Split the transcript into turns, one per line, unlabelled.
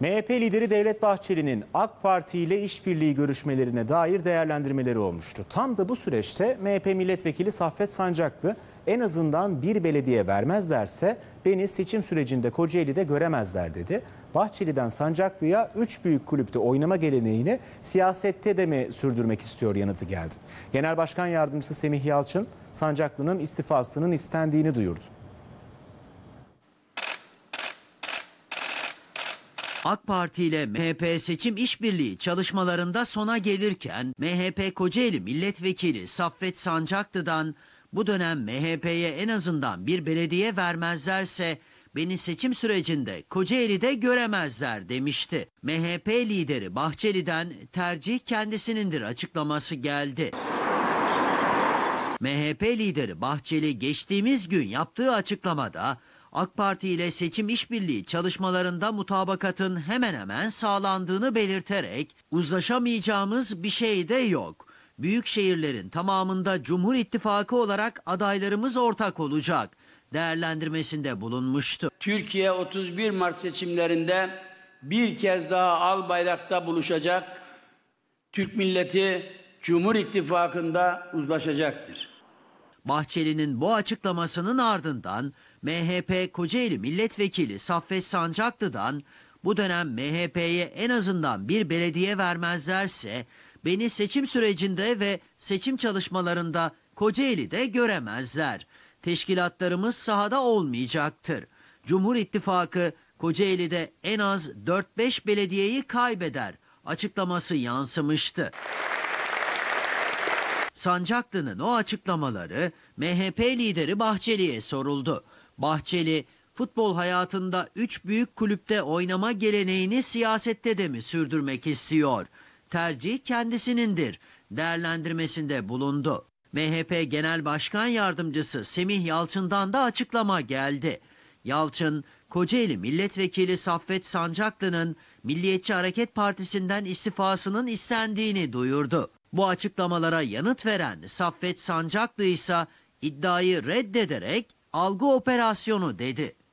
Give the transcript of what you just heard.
MHP lideri Devlet Bahçeli'nin AK Parti ile işbirliği görüşmelerine dair değerlendirmeleri olmuştu. Tam da bu süreçte MHP milletvekili Saffet Sancaklı en azından bir belediye vermezlerse beni seçim sürecinde Kocaeli'de göremezler dedi. Bahçeli'den Sancaklı'ya 3 büyük kulüpte oynama geleneğini siyasette de mi sürdürmek istiyor yanıtı geldi. Genel Başkan Yardımcısı Semih Yalçın Sancaklı'nın istifasının istendiğini duyurdu.
AK Parti ile MHP seçim işbirliği çalışmalarında sona gelirken MHP Kocaeli Milletvekili Saffet Sancaklı'dan bu dönem MHP'ye en azından bir belediye vermezlerse beni seçim sürecinde Kocaeli'de göremezler demişti. MHP lideri Bahçeli'den tercih kendisinindir açıklaması geldi. MHP lideri Bahçeli geçtiğimiz gün yaptığı açıklamada AK Parti ile seçim işbirliği çalışmalarında mutabakatın hemen hemen sağlandığını belirterek uzlaşamayacağımız bir şey de yok. Büyük şehirlerin tamamında Cumhur İttifakı olarak adaylarımız ortak olacak değerlendirmesinde bulunmuştu. Türkiye 31 Mart seçimlerinde bir kez daha al bayrakta buluşacak. Türk milleti Cumhur İttifakı'nda uzlaşacaktır. Bahçeli'nin bu açıklamasının ardından MHP Kocaeli Milletvekili Saffet Sancaklı'dan bu dönem MHP'ye en azından bir belediye vermezlerse beni seçim sürecinde ve seçim çalışmalarında Kocaeli'de göremezler. Teşkilatlarımız sahada olmayacaktır. Cumhur İttifakı Kocaeli'de en az 4-5 belediyeyi kaybeder açıklaması yansımıştı. Sancaklı'nın o açıklamaları MHP lideri Bahçeli'ye soruldu. Bahçeli, futbol hayatında üç büyük kulüpte oynama geleneğini siyasette de mi sürdürmek istiyor? Tercih kendisinindir değerlendirmesinde bulundu. MHP Genel Başkan Yardımcısı Semih Yalçın'dan da açıklama geldi. Yalçın, Kocaeli Milletvekili Saffet Sancaklı'nın Milliyetçi Hareket Partisi'nden istifasının istendiğini duyurdu. Bu açıklamalara yanıt veren Saffet Sancaklı ise iddiayı reddederek algı operasyonu dedi.